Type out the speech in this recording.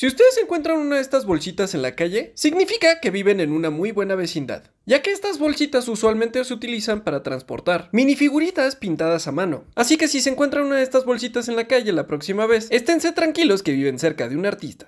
Si ustedes encuentran una de estas bolsitas en la calle, significa que viven en una muy buena vecindad, ya que estas bolsitas usualmente se utilizan para transportar minifiguritas pintadas a mano. Así que si se encuentran una de estas bolsitas en la calle la próxima vez, esténse tranquilos que viven cerca de un artista.